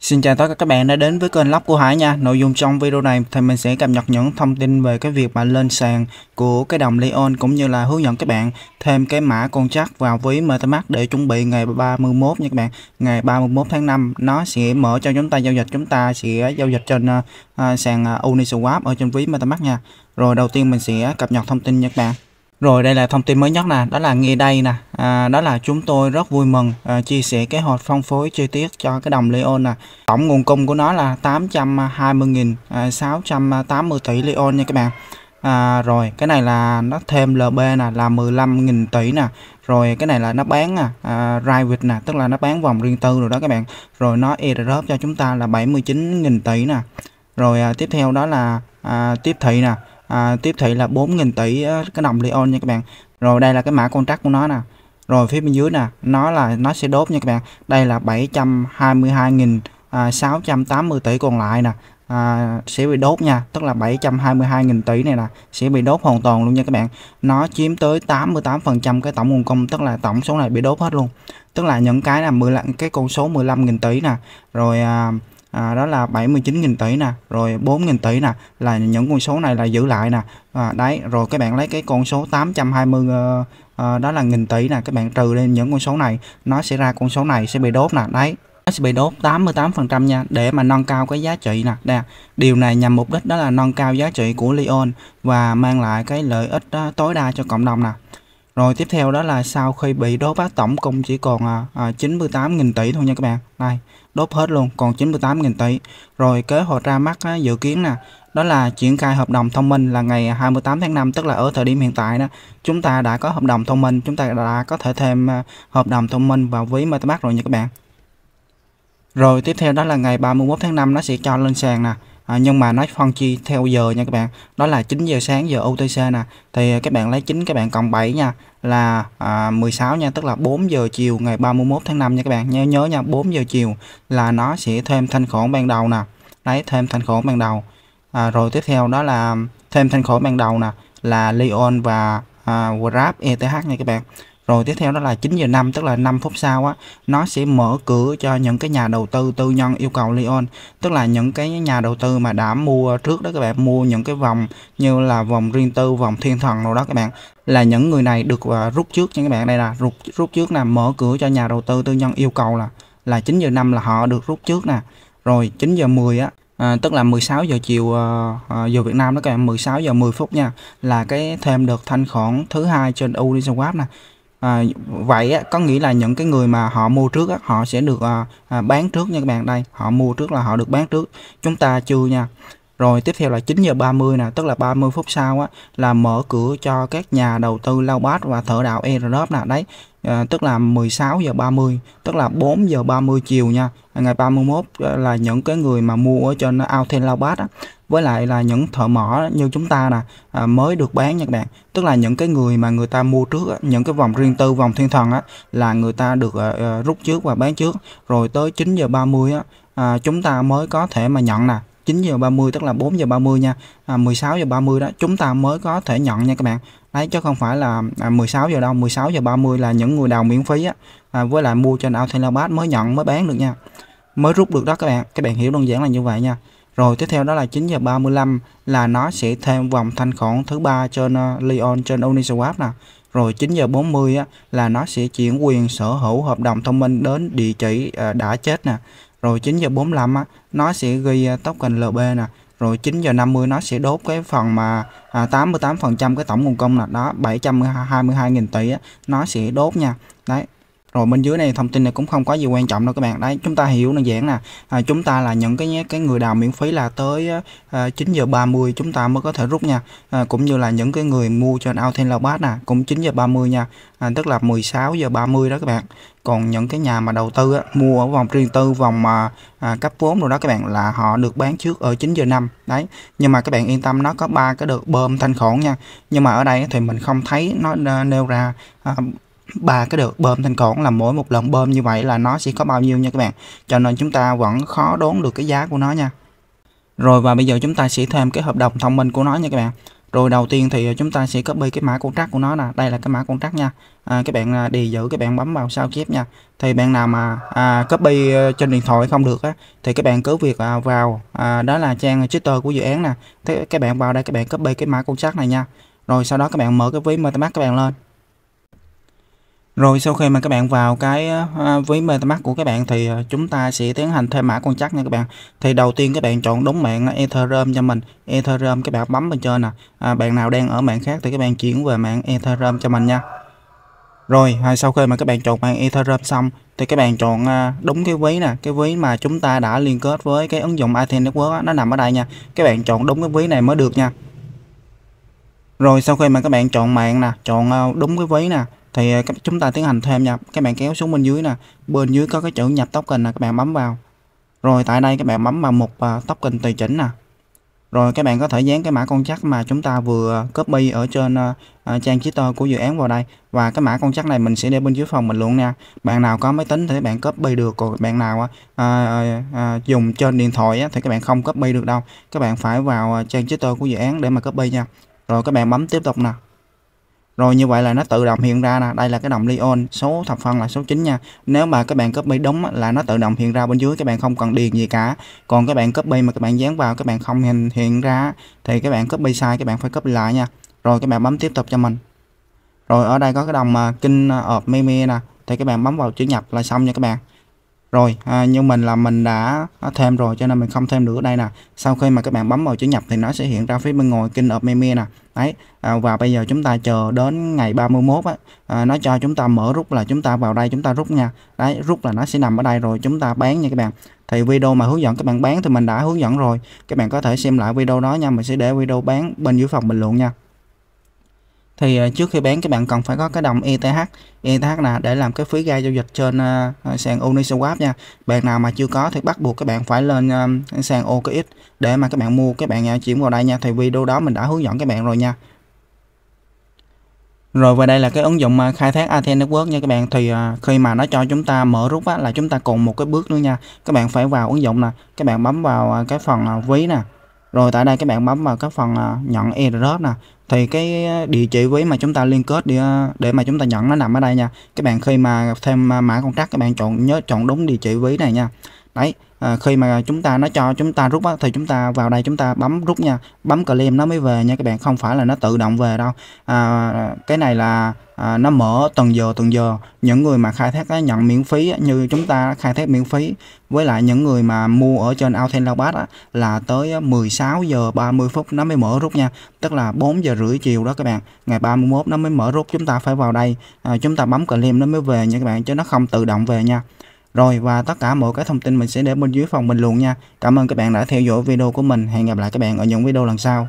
Xin chào tất cả các bạn đã đến với kênh Lóc của Hải nha. Nội dung trong video này thì mình sẽ cập nhật những thông tin về cái việc mà lên sàn của cái đồng Leon cũng như là hướng dẫn các bạn thêm cái mã con chắc vào ví MetaMask để chuẩn bị ngày 31 nha các bạn. Ngày 31 tháng 5 nó sẽ mở cho chúng ta giao dịch, chúng ta sẽ giao dịch trên uh, sàn uh, Uniswap ở trên ví MetaMask nha. Rồi đầu tiên mình sẽ cập nhật thông tin nha các bạn. Rồi đây là thông tin mới nhất nè, đó là nghe đây nè, à, đó là chúng tôi rất vui mừng à, chia sẻ cái hoạch phân phối chi tiết cho cái đồng Leon nè. Tổng nguồn cung của nó là 820.680 tỷ Leon nha các bạn. À, rồi cái này là nó thêm LB nè là 15.000 tỷ nè rồi cái này là nó bán nè à private à, nè tức là nó bán vòng riêng tư rồi đó các bạn rồi nó airdrop cho chúng ta là 79.000 tỷ nè rồi à, tiếp theo đó là à, tiếp thị nè à, tiếp thị là 4.000 tỷ cái đồng Leon nha các bạn rồi đây là cái mã contract của nó nè rồi phía bên dưới nè nó là nó sẽ đốt nha các bạn đây là 722.680 à, tỷ còn lại nè à, sẽ bị đốt nha tức là 722.000 tỷ này là sẽ bị đốt hoàn toàn luôn nha các bạn nó chiếm tới 88% cái tổng nguồn cung tức là tổng số này bị đốt hết luôn tức là những cái là 10 cái con số 15.000 tỷ nè rồi à, à, đó là 79.000 tỷ nè rồi 4.000 tỷ nè là những con số này là giữ lại nè à, đấy rồi các bạn lấy cái con số 820 uh, uh, đó là nghìn tỷ nè các bạn trừ lên những con số này nó sẽ ra con số này sẽ bị đốt nè đấy nó sẽ bị đốt 88% nha để mà nâng cao cái giá trị nè Đây, điều này nhằm mục đích đó là nâng cao giá trị của Leon và mang lại cái lợi ích đó tối đa cho cộng đồng nè rồi tiếp theo đó là sau khi bị đốt bác tổng 共 chỉ còn à, à, 98.000 tỷ thôi nha các bạn. Đây, đốt hết luôn, còn 98.000 tỷ. Rồi kế hoạch ra mắt á, dự kiến nè, đó là triển khai hợp đồng thông minh là ngày 28 tháng 5 tức là ở thời điểm hiện tại đó chúng ta đã có hợp đồng thông minh chúng ta đã có thể thêm à, hợp đồng thông minh vào ví MetaMask rồi nha các bạn rồi tiếp theo đó là ngày 31 tháng 5 nó sẽ cho lên sàn nè à, nhưng mà nó phân chia theo giờ nha các bạn đó là 9 giờ sáng giờ UTC nè thì à, các bạn lấy 9 các bạn cộng 7 nha là à, 16 nha tức là 4 giờ chiều ngày 31 tháng 5 nha các bạn nhớ nhớ nha 4 giờ chiều là nó sẽ thêm thanh khoản ban đầu nè lấy thêm thanh khoản ban đầu à, rồi tiếp theo đó là thêm thanh khoản ban đầu nè là Leon và à, Grab ETH nha các bạn rồi tiếp theo đó là 9 giờ 5 tức là 5 phút sau á nó sẽ mở cửa cho những cái nhà đầu tư tư nhân yêu cầu Leon tức là những cái nhà đầu tư mà đã mua trước đó các bạn mua những cái vòng như là vòng riêng tư vòng thiên thần rồi đó các bạn là những người này được à, rút trước nha các bạn đây là rút rút trước là mở cửa cho nhà đầu tư tư nhân yêu cầu là là 9 giờ 5 là họ được rút trước nè rồi 9 giờ 10 á à, tức là 16 giờ chiều à, à, giờ Việt Nam đó các bạn 16 giờ 10 phút nha là cái thêm được thanh khoản thứ hai trên Uniswap nè à, vậy á, có nghĩa là những cái người mà họ mua trước á, họ sẽ được à, à, bán trước nha các bạn đây họ mua trước là họ được bán trước chúng ta chưa nha rồi tiếp theo là 9 giờ 30 nè, tức là 30 phút sau á là mở cửa cho các nhà đầu tư lao bát và thợ đạo Europe nè. Đấy, à, tức là 16 giờ 30, tức là 4 giờ 30 chiều nha. Ngày 31 ờ, là những cái người mà mua ở trên Alten Lao Bát á với lại là những thợ mỏ như chúng ta nè à, mới được bán nha các bạn tức là những cái người mà người ta mua trước á, những cái vòng riêng tư vòng thiên thần á là người ta được à, rút trước và bán trước rồi tới 9 giờ 30 á à, chúng ta mới có thể mà nhận nè 9 giờ 30 tức là 4 giờ 30 nha à, 16 giờ 30 đó chúng ta mới có thể nhận nha các bạn đấy chứ không phải là à, 16 giờ đâu 16 giờ 30 là những người đầu miễn phí á à, với lại mua trên Autolabat mới nhận mới bán được nha mới rút được đó các bạn các bạn hiểu đơn giản là như vậy nha rồi tiếp theo đó là 9 giờ 35 là nó sẽ thêm vòng thanh khoản thứ ba trên uh, ờ, Leon trên Uniswap nè rồi 9 giờ 40 á, là nó sẽ chuyển quyền sở hữu hợp đồng thông minh đến địa chỉ uh, đã chết nè rồi 9 giờ 45 á nó sẽ ghi à, token LB nè rồi 9 giờ 50 nó sẽ đốt cái phần mà à, 88 phần trăm cái tổng nguồn công là đó 722.000 tỷ á, nó sẽ đốt nha đấy rồi bên dưới này thông tin này cũng không có gì quan trọng đâu các bạn đấy chúng ta hiểu đơn giản nè à, chúng ta là những cái cái người đào miễn phí là tới à, à giờ 30 chúng ta mới có thể rút nha à, cũng như là những cái người mua trên Alten Lobat nè cũng 9 giờ 30 nha à, tức là 16 giờ 30 đó các bạn còn những cái nhà mà đầu tư á, mua ở vòng riêng tư vòng à, cấp vốn rồi đó các bạn là họ được bán trước ở 9 giờ 5 đấy nhưng mà các bạn yên tâm nó có ba cái được bơm thanh khoản nha nhưng mà ở đây thì mình không thấy nó nêu ra à, ba cái được bơm thanh khoản là mỗi một lần bơm như vậy là nó sẽ có bao nhiêu nha các bạn cho nên chúng ta vẫn khó đoán được cái giá của nó nha rồi và bây giờ chúng ta sẽ thêm cái hợp đồng thông minh của nó nha các bạn rồi đầu tiên thì chúng ta sẽ copy cái mã contract của nó nè đây là cái mã contract nha à, các bạn à, đề giữ các bạn bấm vào sao chép nha thì bạn nào mà à, copy ờ, trên điện thoại không được á thì các bạn cứ việc à, vào à, đó là trang twitter của dự án nè thế các bạn vào đây các bạn copy cái mã contract này nha rồi sau đó các bạn mở cái ví MetaMask các bạn lên rồi sau khi mà các bạn vào cái à, ví MetaMask của các bạn thì à, chúng ta sẽ tiến hành thêm mã quan trắc nha các bạn. Thì đầu tiên các bạn chọn đúng mạng Ethereum cho mình. Ethereum các bạn bấm bên trên nè. À, bạn nào đang ở mạng khác thì các bạn chuyển về mạng Ethereum cho mình nha. Rồi à, sau khi mà các bạn chọn mạng Ethereum xong thì các bạn chọn đúng cái ví nè, cái ví mà chúng ta đã liên kết với cái ứng dụng Athena Network đó, nó nằm ở đây nha. Các bạn chọn đúng cái ví này mới được nha. Rồi sau khi mà các bạn chọn mạng nè, chọn đúng cái ví nè thì ờ, chúng ta tiến hành thêm nha các bạn kéo xuống bên dưới nè bên dưới có cái chữ nhập token nè các bạn bấm vào rồi tại đây các bạn bấm vào mục uh, token tùy chỉnh nè rồi các bạn có thể dán cái mã con chắc mà chúng ta vừa ờ, copy ở trên uh, trang Twitter của dự án vào đây và cái mã con chắc này mình sẽ để bên dưới phòng mình luôn nha bạn nào có máy tính thì các bạn copy được còn bạn nào uh, uh, dùng trên điện thoại thì các bạn không copy được đâu các bạn phải vào trang Twitter của dự án để mà copy nha rồi các bạn bấm tiếp tục nè rồi như vậy là nó tự động hiện ra nè đây là cái đồng Leon số thập phân là số 9 nha nếu mà các bạn copy đúng là nó tự động hiện ra bên dưới các bạn không cần điền gì cả còn các bạn copy mà các bạn dán vào các bạn không hiện hiện ra thì các bạn copy sai các bạn phải copy lại nha rồi các bạn bấm tiếp tục cho mình rồi ở đây có cái đồng kinh ọp me me nè thì các bạn bấm vào chữ nhập là xong nha các bạn rồi à, như mình là mình đã thêm rồi cho nên mình không thêm nữa đây nè sau khi mà các bạn bấm vào chữ nhập thì nó sẽ hiện ra phía bên ngoài kinh ọp me me nè Đấy. À, và bây giờ chúng ta chờ đến ngày 31 á, à, nó cho chúng ta mở rút là chúng ta vào đây chúng ta rút nha đấy rút là nó sẽ nằm ở đây rồi chúng ta bán nha các bạn thì video mà hướng dẫn các bạn bán thì mình đã hướng dẫn rồi các bạn có thể xem lại video đó nha mình sẽ để video bán bên dưới phòng bình luận nha thì ờ, trước khi bán các bạn cần phải có cái đồng ETH ETH là để làm cái phí ra giao dịch trên uh, sàn Uniswap nha bạn nào mà chưa có thì bắt buộc các bạn phải lên um, sàn OKX để mà các bạn mua các bạn uh, chuyển vào đây nha thì video đó mình đã hướng dẫn các bạn rồi nha rồi và đây là cái ứng dụng khai thác ATN Network nha các bạn thì khi mà nó cho chúng ta mở rút á, là chúng ta còn một cái bước nữa nha các bạn phải vào ứng dụng nè các bạn bấm vào cái phần ví nè rồi tại đây các bạn bấm vào cái phần à, nhận error nè thì cái à, địa chỉ ví mà chúng ta liên kết để, để mà chúng ta nhận nó nằm ở đây nha các bạn khi mà thêm à, mã contract các bạn chọn nhớ chọn đúng địa chỉ ví này nha đấy à, khi mà chúng ta nó cho chúng ta rút á, thì chúng ta vào đây chúng ta bấm rút nha bấm claim nó mới về nha các bạn không phải là nó tự động về đâu à, cái này là à, nó mở tuần giờ tuần giờ những người mà khai thác á, nhận miễn phí á, như chúng ta khai thác miễn phí với lại những người mà mua ở trên Authenticabat á, là tới 16 à, giờ 30 phút nó mới mở rút nha tức là 4 giờ rưỡi chiều đó các bạn ngày 31 nó mới mở rút chúng ta phải vào đây à, chúng ta bấm claim nó mới về nha các bạn chứ nó không tự động về nha rồi và tất cả mọi cái thông tin mình sẽ để bên dưới phần bình luận nha. Cảm ơn các bạn đã theo dõi video của mình. Hẹn gặp lại các bạn ở những video lần sau.